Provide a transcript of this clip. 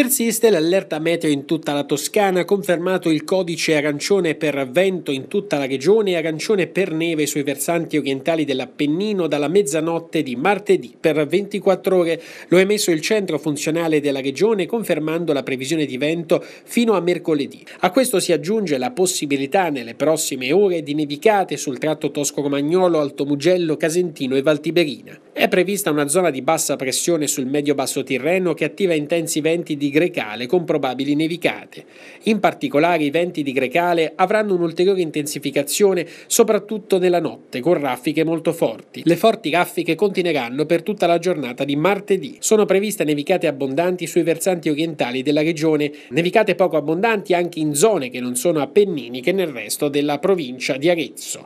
Persiste l'allerta meteo in tutta la Toscana, confermato il codice arancione per vento in tutta la regione e arancione per neve sui versanti orientali dell'Appennino dalla mezzanotte di martedì per 24 ore. Lo ha emesso il centro funzionale della regione confermando la previsione di vento fino a mercoledì. A questo si aggiunge la possibilità nelle prossime ore di nevicate sul tratto tosco-romagnolo, Alto Mugello, Casentino e Valtiberina. È prevista una zona di bassa pressione sul medio-basso Tirreno che attiva intensi venti di grecale con probabili nevicate. In particolare i venti di grecale avranno un'ulteriore intensificazione soprattutto nella notte con raffiche molto forti. Le forti raffiche continueranno per tutta la giornata di martedì. Sono previste nevicate abbondanti sui versanti orientali della regione, nevicate poco abbondanti anche in zone che non sono appennini che nel resto della provincia di Arezzo.